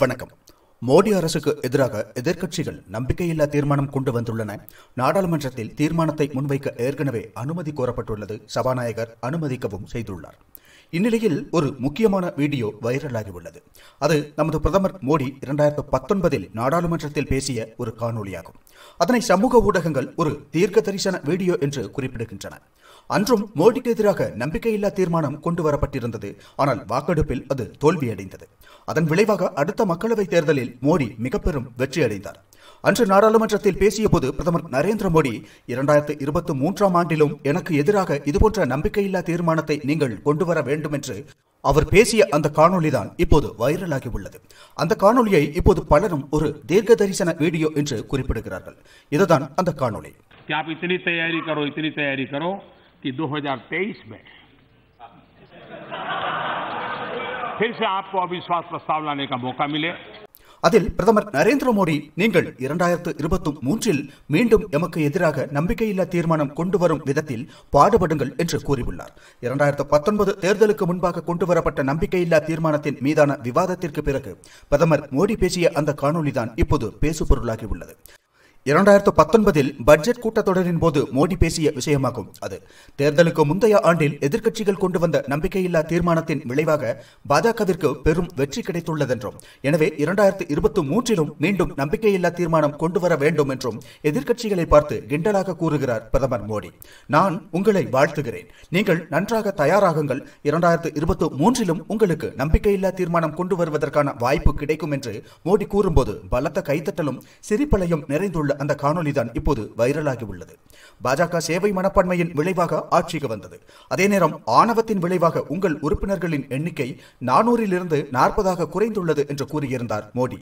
வணக்கம் மோடி அரசுக்கு எதிராக எதிர்க்கட்சிகள் நம்பிக்கையில்லா தீர்மானம் கொண்டு வந்துள்ளன நாடாளுமன்றத்தில் தீர்மானத்தை முன்வைக்க ஏற்கனவே அனுமதி கோரப்பட்டுள்ளது சபாநாயகர் அனுமதிக்கவும் செய்துள்ளார் இந்நிலையில் ஒரு முக்கியமான வீடியோ வைரலாகி உள்ளது அது நமது பிரதமர் மோடி இரண்டாயிரத்து பத்தொன்பதில் நாடாளுமன்றத்தில் பேசிய ஒரு காணொலியாகும் அதனை சமூக ஊடகங்கள் ஒரு தீர்க்க தரிசன வீடியோ என்று குறிப்பிடுகின்றன அன்றும் மோடிக்கு எதிராக நம்பிக்கையில்லா தீர்மானம் கொண்டு வரப்பட்டிருந்தது ஆனால் வாக்கெடுப்பில் அது தோல்வியடைந்தது அதன் விளைவாக அடுத்த மக்களவைத் தேர்தலில் மோடி மிக பெரும் வெற்றியடைந்தார் அன்று நாடாளுமன்றத்தில் பேசிய போது பிரதமர் நரேந்திர மோடி இரண்டாயிரத்து இருபத்தி மூன்றாம் ஆண்டிலும் எனக்கு எதிராக இதுபோன்ற நம்பிக்கையில்லா தீர்மானத்தை நீங்கள் கொண்டு வர வேண்டும் என்று அவர் பேசிய அந்த காணொலி தான் இப்போது வைரலாகி உள்ளது அந்த காணொளியை இப்போது பலரும் ஒரு தீர்க்க தரிசன வீடியோ என்று குறிப்பிடுகிறார்கள் இதுதான் அந்த காணொளி आप 2023 में फिर से आपको अविश्वास प्रस्ताव लाने का मौका मिले அதில் பிரதமர் நரேந்திர மோடி நீங்கள் இரண்டாயிரத்து இருபத்தி மூன்றில் மீண்டும் எமக்கு எதிராக நம்பிக்கையில்லா தீர்மானம் கொண்டு வரும் விதத்தில் பாடுபடுங்கள் என்று கூறியுள்ளார் இரண்டாயிரத்து பத்தொன்பது தேர்தலுக்கு முன்பாக கொண்டு வரப்பட்ட நம்பிக்கையில்லா தீர்மானத்தின் மீதான விவாதத்திற்கு பிறகு பிரதமர் மோடி பேசிய அந்த காணொலிதான் இப்போது பேசுபொருளாகியுள்ளது இரண்டாயிரத்து பத்தொன்பதில் பட்ஜெட் கூட்டத்தொடரின் போது மோடி பேசிய விஷயமாகும் அது தேர்தலுக்கு முந்தைய ஆண்டில் எதிர்க்கட்சிகள் கொண்டு வந்த நம்பிக்கையில்லா தீர்மானத்தின் விளைவாக பாஜகவிற்கு பெரும் வெற்றி கிடைத்துள்ளதென்றும் எனவே இரண்டாயிரத்து இருபத்தி மூன்றிலும் மீண்டும் நம்பிக்கையில்லா தீர்மானம் கொண்டு வர வேண்டும் என்றும் எதிர்க்கட்சிகளை பார்த்து கிண்டலாக கூறுகிறார் பிரதமர் மோடி நான் உங்களை வாழ்த்துகிறேன் நீங்கள் நன்றாக தயாராகுங்கள் இரண்டாயிரத்து இருபத்தி மூன்றிலும் உங்களுக்கு நம்பிக்கையில்லா தீர்மானம் கொண்டு வருவதற்கான வாய்ப்பு கிடைக்கும் என்று மோடி கூறும்போது பலத்த கைத்தட்டலும் சிரிப்பலையும் நிறைந்துள்ள உள்ள அந்த காணொலி தான் இப்போது வைரலாகி உள்ளது பாஜக சேவை மனப்பான்மையின் விளைவாக ஆட்சிக்கு வந்தது அதே நேரம் ஆணவத்தின் விளைவாக உங்கள் உறுப்பினர்களின் எண்ணிக்கை நானூறிலிருந்து நாற்பதாக குறைந்துள்ளது என்று கூறியிருந்தார் மோடி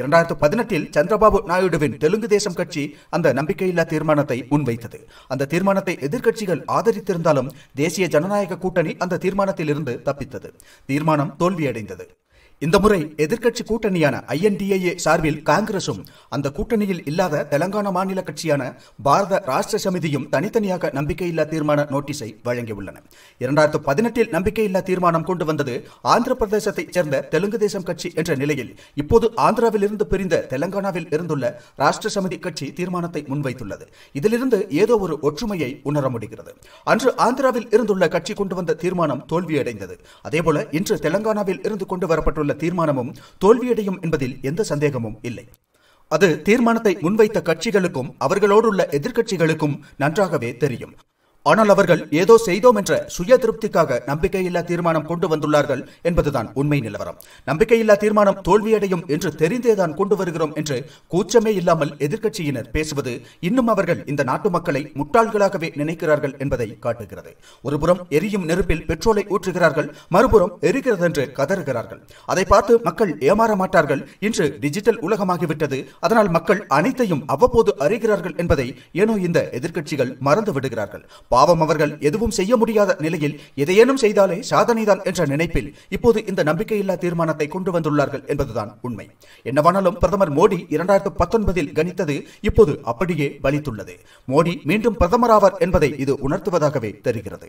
இரண்டாயிரத்து பதினெட்டில் சந்திரபாபு நாயுடுவின் தெலுங்கு தேசம் கட்சி அந்த நம்பிக்கையில்லா தீர்மானத்தை முன்வைத்தது அந்த தீர்மானத்தை எதிர்க்கட்சிகள் ஆதரித்திருந்தாலும் தேசிய ஜனநாயக கூட்டணி அந்த தீர்மானத்தில் இருந்து தப்பித்தது தீர்மானம் தோல்வியடைந்தது இந்த முறை எதிர்க்கட்சி கூட்டணியான ஐஎன்டிஏ சார்பில் காங்கிரசும் அந்த கூட்டணியில் இல்லாத தெலங்கானா மாநில கட்சியான பாரத ராஷ்டிர சமிதியும் தனித்தனியாக நம்பிக்கையில்லா தீர்மான நோட்டீஸை வழங்கியுள்ளன இரண்டாயிரத்து பதினெட்டில் நம்பிக்கையில்லா தீர்மானம் கொண்டு வந்தது ஆந்திர பிரதேசத்தைச் சேர்ந்த தெலுங்கு தேசம் கட்சி என்ற நிலையில் இப்போது ஆந்திராவில் இருந்து பிரிந்த தெலங்கானாவில் இருந்துள்ள ராஷ்டிர சமிதி கட்சி தீர்மானத்தை முன்வைத்துள்ளது இதிலிருந்து ஏதோ ஒரு ஒற்றுமையை உணர முடிகிறது அன்று ஆந்திராவில் இருந்துள்ள கட்சி கொண்டு வந்த தீர்மானம் தோல்வியடைந்தது அதேபோல இன்று தெலங்கானாவில் இருந்து கொண்டு வரப்பட்டுள்ள மேற்கொள்ள தீர்மானமும் தோல்வியடையும் என்பதில் எந்த சந்தேகமும் இல்லை அது தீர்மானத்தை முன்வைத்த கட்சிகளுக்கும் அவர்களோடுள்ள எதிர்க்கட்சிகளுக்கும் நன்றாகவே தெரியும் ஆனால் அவர்கள் ஏதோ செய்தோம் என்ற சுய திருப்திக்காக நம்பிக்கையில்லா தீர்மானம் கொண்டு வந்துள்ளார்கள் என்பதுதான் உண்மை நிலவரம் நம்பிக்கையில்லா தீர்மானம் தோல்வியடையும் என்று தெரிந்தேதான் கொண்டு வருகிறோம் என்று கூச்சமே இல்லாமல் எதிர்க்கட்சியினர் பேசுவது இன்னும் அவர்கள் இந்த நாட்டு மக்களை முட்டாள்களாகவே நினைக்கிறார்கள் என்பதை காட்டுகிறது ஒருபுறம் எரியும் நெருப்பில் பெட்ரோலை ஊற்றுகிறார்கள் மறுபுறம் எரிகிறது என்று கதறுகிறார்கள் அதை பார்த்து மக்கள் ஏமாற மாட்டார்கள் இன்று டிஜிட்டல் உலகமாகிவிட்டது அதனால் மக்கள் அனைத்தையும் அவ்வப்போது அறிகிறார்கள் என்பதை ஏனோ இந்த எதிர்க்கட்சிகள் மறந்து விடுகிறார்கள் பாவம் அவர்கள் எதுவும் செய்ய முடியாத நிலையில் எதையேனும் செய்தாலே சாதனைதான் என்ற நினைப்பில் இப்போது இந்த நம்பிக்கையில்லா தீர்மானத்தை கொண்டு வந்துள்ளார்கள் என்பதுதான் உண்மை என்னவானாலும் பிரதமர் மோடி இரண்டாயிரத்து பத்தொன்பதில் கணித்தது இப்போது அப்படியே பலித்துள்ளது மோடி மீண்டும் பிரதமராவார் என்பதை இது உணர்த்துவதாகவே தெரிகிறது